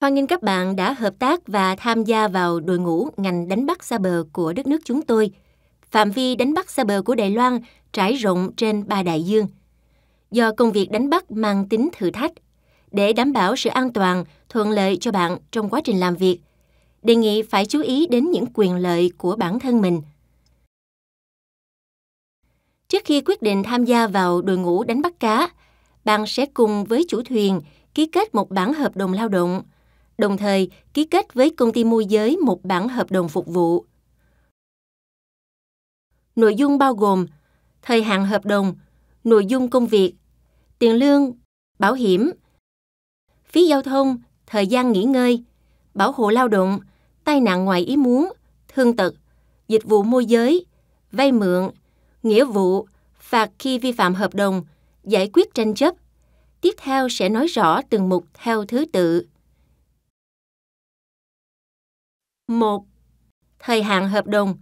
Hoan nghênh các bạn đã hợp tác và tham gia vào đội ngũ ngành đánh bắt xa bờ của đất nước chúng tôi. Phạm vi đánh bắt xa bờ của Đài Loan trải rộng trên ba đại dương. Do công việc đánh bắt mang tính thử thách, để đảm bảo sự an toàn, thuận lợi cho bạn trong quá trình làm việc, đề nghị phải chú ý đến những quyền lợi của bản thân mình. Trước khi quyết định tham gia vào đội ngũ đánh bắt cá, bạn sẽ cùng với chủ thuyền ký kết một bản hợp đồng lao động – đồng thời ký kết với công ty môi giới một bản hợp đồng phục vụ. Nội dung bao gồm thời hạn hợp đồng, nội dung công việc, tiền lương, bảo hiểm, phí giao thông, thời gian nghỉ ngơi, bảo hộ lao động, tai nạn ngoài ý muốn, thương tật, dịch vụ môi giới, vay mượn, nghĩa vụ, phạt khi vi phạm hợp đồng, giải quyết tranh chấp. Tiếp theo sẽ nói rõ từng mục theo thứ tự. 1. Thời hạn hợp đồng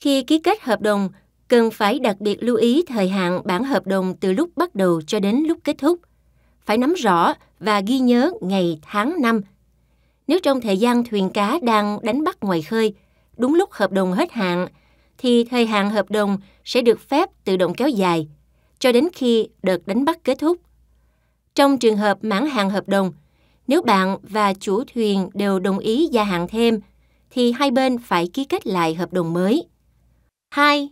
Khi ký kết hợp đồng, cần phải đặc biệt lưu ý thời hạn bản hợp đồng từ lúc bắt đầu cho đến lúc kết thúc. Phải nắm rõ và ghi nhớ ngày, tháng, năm. Nếu trong thời gian thuyền cá đang đánh bắt ngoài khơi, đúng lúc hợp đồng hết hạn, thì thời hạn hợp đồng sẽ được phép tự động kéo dài cho đến khi đợt đánh bắt kết thúc. Trong trường hợp mãn hạn hợp đồng, nếu bạn và chủ thuyền đều đồng ý gia hạn thêm, thì hai bên phải ký kết lại hợp đồng mới. 2.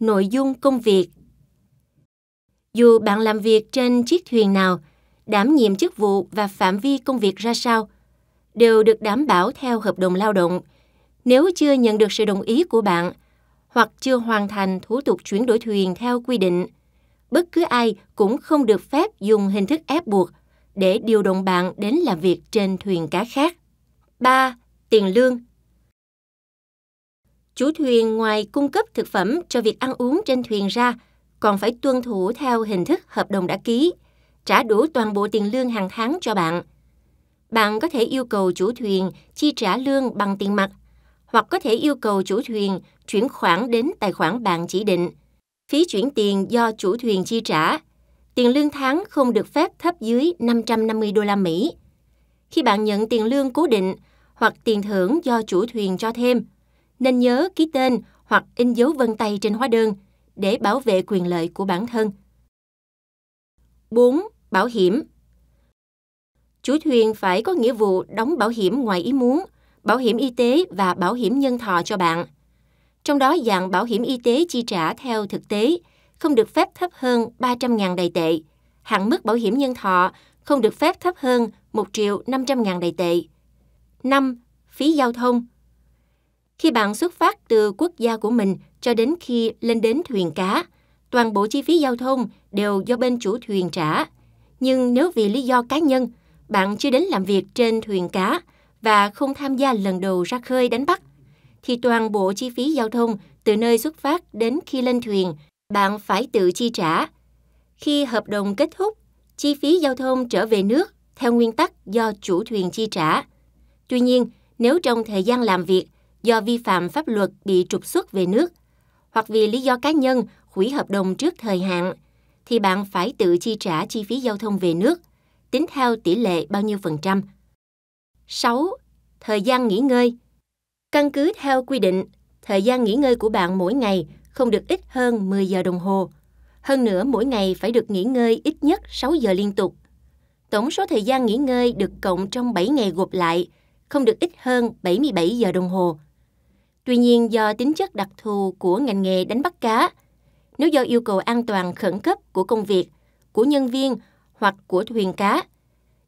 Nội dung công việc Dù bạn làm việc trên chiếc thuyền nào, đảm nhiệm chức vụ và phạm vi công việc ra sao, đều được đảm bảo theo hợp đồng lao động. Nếu chưa nhận được sự đồng ý của bạn hoặc chưa hoàn thành thủ tục chuyển đổi thuyền theo quy định, bất cứ ai cũng không được phép dùng hình thức ép buộc – để điều động bạn đến làm việc trên thuyền cá khác. 3. Tiền lương Chủ thuyền ngoài cung cấp thực phẩm cho việc ăn uống trên thuyền ra, còn phải tuân thủ theo hình thức hợp đồng đã ký, trả đủ toàn bộ tiền lương hàng tháng cho bạn. Bạn có thể yêu cầu chủ thuyền chi trả lương bằng tiền mặt hoặc có thể yêu cầu chủ thuyền chuyển khoản đến tài khoản bạn chỉ định. Phí chuyển tiền do chủ thuyền chi trả tiền lương tháng không được phép thấp dưới 550 đô la Mỹ. Khi bạn nhận tiền lương cố định hoặc tiền thưởng do chủ thuyền cho thêm, nên nhớ ký tên hoặc in dấu vân tay trên hóa đơn để bảo vệ quyền lợi của bản thân. 4. Bảo hiểm Chủ thuyền phải có nghĩa vụ đóng bảo hiểm ngoài ý muốn, bảo hiểm y tế và bảo hiểm nhân thọ cho bạn. Trong đó dạng bảo hiểm y tế chi trả theo thực tế – không được phép thấp hơn 300.000 đài tệ. Hạn mức bảo hiểm nhân thọ không được phép thấp hơn 1 triệu 500.000 đài tệ. 5. Phí giao thông Khi bạn xuất phát từ quốc gia của mình cho đến khi lên đến thuyền cá, toàn bộ chi phí giao thông đều do bên chủ thuyền trả. Nhưng nếu vì lý do cá nhân, bạn chưa đến làm việc trên thuyền cá và không tham gia lần đầu ra khơi đánh bắt, thì toàn bộ chi phí giao thông từ nơi xuất phát đến khi lên thuyền bạn phải tự chi trả. Khi hợp đồng kết thúc, chi phí giao thông trở về nước theo nguyên tắc do chủ thuyền chi trả. Tuy nhiên, nếu trong thời gian làm việc do vi phạm pháp luật bị trục xuất về nước hoặc vì lý do cá nhân hủy hợp đồng trước thời hạn thì bạn phải tự chi trả chi phí giao thông về nước, tính theo tỷ lệ bao nhiêu phần trăm. 6. Thời gian nghỉ ngơi Căn cứ theo quy định, thời gian nghỉ ngơi của bạn mỗi ngày không được ít hơn 10 giờ đồng hồ. Hơn nữa, mỗi ngày phải được nghỉ ngơi ít nhất 6 giờ liên tục. Tổng số thời gian nghỉ ngơi được cộng trong 7 ngày gộp lại, không được ít hơn 77 giờ đồng hồ. Tuy nhiên, do tính chất đặc thù của ngành nghề đánh bắt cá, nếu do yêu cầu an toàn khẩn cấp của công việc, của nhân viên hoặc của thuyền cá,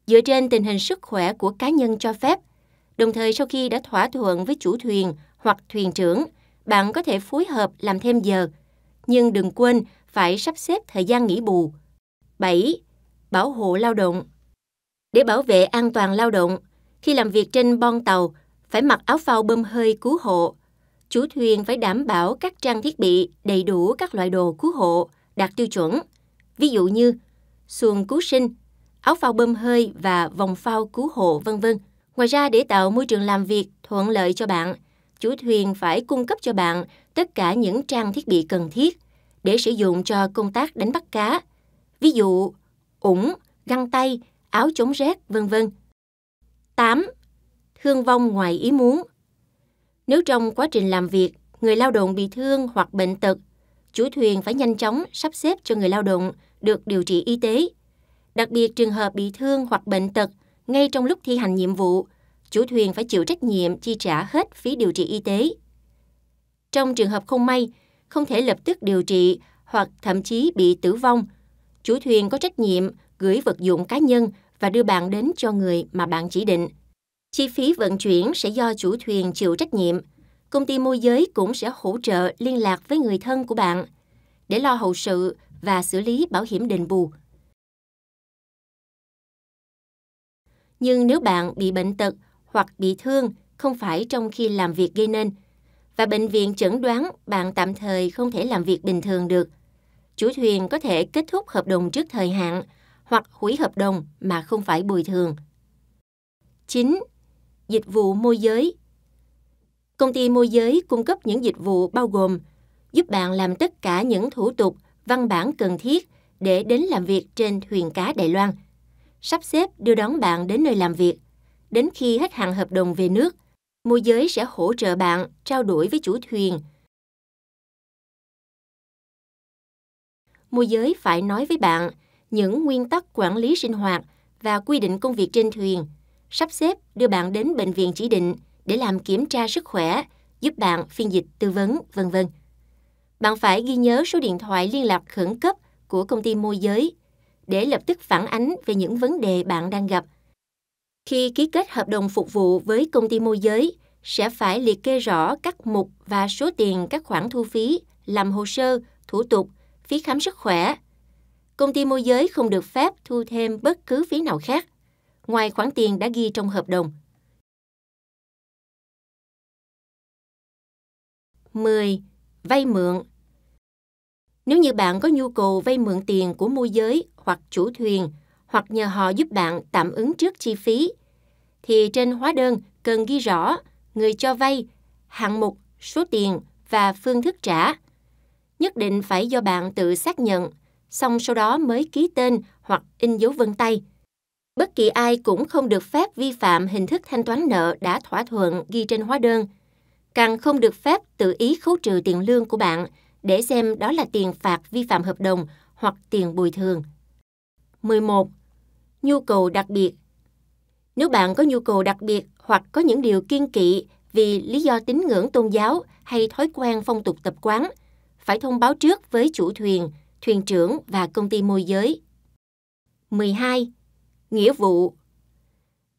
dựa trên tình hình sức khỏe của cá nhân cho phép, đồng thời sau khi đã thỏa thuận với chủ thuyền hoặc thuyền trưởng – bạn có thể phối hợp làm thêm giờ, nhưng đừng quên phải sắp xếp thời gian nghỉ bù. 7. Bảo hộ lao động Để bảo vệ an toàn lao động, khi làm việc trên bon tàu, phải mặc áo phao bơm hơi cứu hộ. Chủ thuyền phải đảm bảo các trang thiết bị đầy đủ các loại đồ cứu hộ đạt tiêu chuẩn. Ví dụ như xuồng cứu sinh, áo phao bơm hơi và vòng phao cứu hộ vân vân. Ngoài ra để tạo môi trường làm việc thuận lợi cho bạn, chủ thuyền phải cung cấp cho bạn tất cả những trang thiết bị cần thiết để sử dụng cho công tác đánh bắt cá, ví dụ ủng, găng tay, áo chống rét, vân vân. 8. Thương vong ngoài ý muốn. Nếu trong quá trình làm việc, người lao động bị thương hoặc bệnh tật, chủ thuyền phải nhanh chóng sắp xếp cho người lao động được điều trị y tế. Đặc biệt trường hợp bị thương hoặc bệnh tật ngay trong lúc thi hành nhiệm vụ chủ thuyền phải chịu trách nhiệm chi trả hết phí điều trị y tế. Trong trường hợp không may, không thể lập tức điều trị hoặc thậm chí bị tử vong, chủ thuyền có trách nhiệm gửi vật dụng cá nhân và đưa bạn đến cho người mà bạn chỉ định. Chi phí vận chuyển sẽ do chủ thuyền chịu trách nhiệm. Công ty môi giới cũng sẽ hỗ trợ liên lạc với người thân của bạn để lo hậu sự và xử lý bảo hiểm đền bù. Nhưng nếu bạn bị bệnh tật hoặc bị thương không phải trong khi làm việc gây nên và bệnh viện chẩn đoán bạn tạm thời không thể làm việc bình thường được. Chủ thuyền có thể kết thúc hợp đồng trước thời hạn hoặc hủy hợp đồng mà không phải bồi thường. 9. Dịch vụ môi giới Công ty môi giới cung cấp những dịch vụ bao gồm giúp bạn làm tất cả những thủ tục, văn bản cần thiết để đến làm việc trên thuyền cá Đài Loan, sắp xếp đưa đón bạn đến nơi làm việc, đến khi hết hạn hợp đồng về nước, môi giới sẽ hỗ trợ bạn trao đổi với chủ thuyền. Môi giới phải nói với bạn những nguyên tắc quản lý sinh hoạt và quy định công việc trên thuyền, sắp xếp đưa bạn đến bệnh viện chỉ định để làm kiểm tra sức khỏe, giúp bạn phiên dịch tư vấn, vân vân. Bạn phải ghi nhớ số điện thoại liên lạc khẩn cấp của công ty môi giới để lập tức phản ánh về những vấn đề bạn đang gặp – khi ký kết hợp đồng phục vụ với công ty môi giới sẽ phải liệt kê rõ các mục và số tiền các khoản thu phí, làm hồ sơ, thủ tục, phí khám sức khỏe. Công ty môi giới không được phép thu thêm bất cứ phí nào khác, ngoài khoản tiền đã ghi trong hợp đồng. 10. Vay mượn Nếu như bạn có nhu cầu vay mượn tiền của môi giới hoặc chủ thuyền, hoặc nhờ họ giúp bạn tạm ứng trước chi phí, thì trên hóa đơn cần ghi rõ người cho vay, hạng mục, số tiền và phương thức trả. Nhất định phải do bạn tự xác nhận, xong sau đó mới ký tên hoặc in dấu vân tay. Bất kỳ ai cũng không được phép vi phạm hình thức thanh toán nợ đã thỏa thuận ghi trên hóa đơn. Càng không được phép tự ý khấu trừ tiền lương của bạn để xem đó là tiền phạt vi phạm hợp đồng hoặc tiền bồi thường 11. Nhu cầu đặc biệt Nếu bạn có nhu cầu đặc biệt hoặc có những điều kiên kỵ vì lý do tín ngưỡng tôn giáo hay thói quen phong tục tập quán, phải thông báo trước với chủ thuyền, thuyền trưởng và công ty môi giới. 12. Nghĩa vụ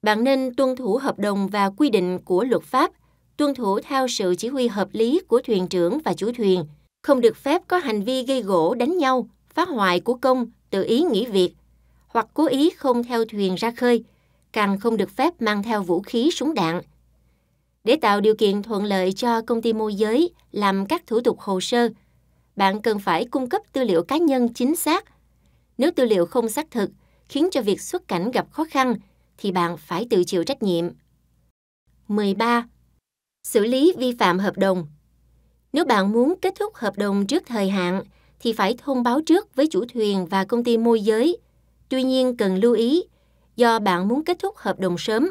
Bạn nên tuân thủ hợp đồng và quy định của luật pháp, tuân thủ theo sự chỉ huy hợp lý của thuyền trưởng và chủ thuyền, không được phép có hành vi gây gỗ đánh nhau, phá hoại của công, tự ý nghỉ việc, hoặc cố ý không theo thuyền ra khơi, càng không được phép mang theo vũ khí súng đạn. Để tạo điều kiện thuận lợi cho công ty môi giới làm các thủ tục hồ sơ, bạn cần phải cung cấp tư liệu cá nhân chính xác. Nếu tư liệu không xác thực, khiến cho việc xuất cảnh gặp khó khăn, thì bạn phải tự chịu trách nhiệm. 13. Xử lý vi phạm hợp đồng Nếu bạn muốn kết thúc hợp đồng trước thời hạn, thì phải thông báo trước với chủ thuyền và công ty môi giới – Tuy nhiên cần lưu ý, do bạn muốn kết thúc hợp đồng sớm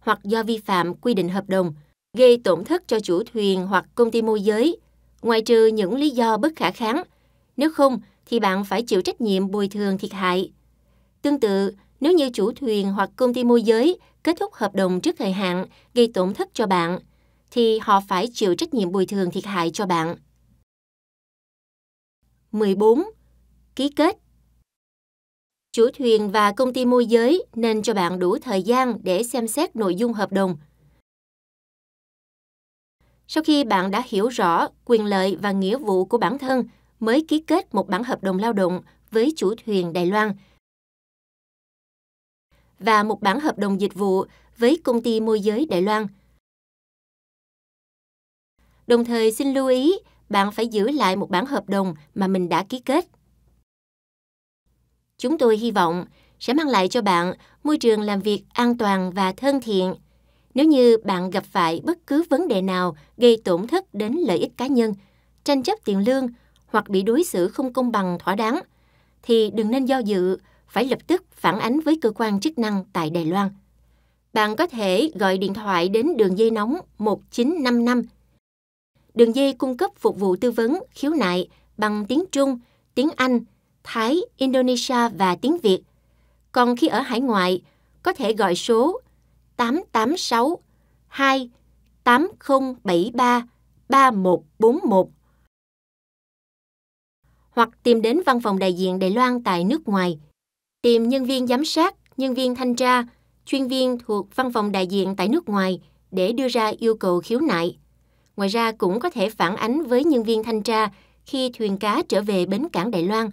hoặc do vi phạm quy định hợp đồng, gây tổn thất cho chủ thuyền hoặc công ty môi giới, ngoài trừ những lý do bất khả kháng. Nếu không, thì bạn phải chịu trách nhiệm bồi thường thiệt hại. Tương tự, nếu như chủ thuyền hoặc công ty môi giới kết thúc hợp đồng trước thời hạn gây tổn thất cho bạn, thì họ phải chịu trách nhiệm bồi thường thiệt hại cho bạn. 14. Ký kết Chủ thuyền và công ty môi giới nên cho bạn đủ thời gian để xem xét nội dung hợp đồng. Sau khi bạn đã hiểu rõ quyền lợi và nghĩa vụ của bản thân, mới ký kết một bản hợp đồng lao động với chủ thuyền Đài Loan và một bản hợp đồng dịch vụ với công ty môi giới Đài Loan. Đồng thời xin lưu ý, bạn phải giữ lại một bản hợp đồng mà mình đã ký kết. Chúng tôi hy vọng sẽ mang lại cho bạn môi trường làm việc an toàn và thân thiện. Nếu như bạn gặp phải bất cứ vấn đề nào gây tổn thất đến lợi ích cá nhân, tranh chấp tiền lương hoặc bị đối xử không công bằng thỏa đáng, thì đừng nên do dự, phải lập tức phản ánh với cơ quan chức năng tại Đài Loan. Bạn có thể gọi điện thoại đến đường dây nóng 1955. Đường dây cung cấp phục vụ tư vấn, khiếu nại bằng tiếng Trung, tiếng Anh, Thái, Indonesia và tiếng Việt. Còn khi ở hải ngoại, có thể gọi số 886 2 8073 3141 hoặc tìm đến văn phòng đại diện Đài Loan tại nước ngoài, tìm nhân viên giám sát, nhân viên thanh tra, chuyên viên thuộc văn phòng đại diện tại nước ngoài để đưa ra yêu cầu khiếu nại. Ngoài ra cũng có thể phản ánh với nhân viên thanh tra khi thuyền cá trở về bến cảng Đài Loan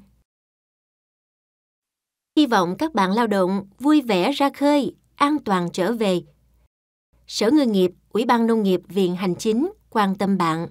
Hy vọng các bạn lao động vui vẻ ra khơi, an toàn trở về. Sở Ngư nghiệp, Ủy ban Nông nghiệp, Viện Hành Chính quan tâm bạn.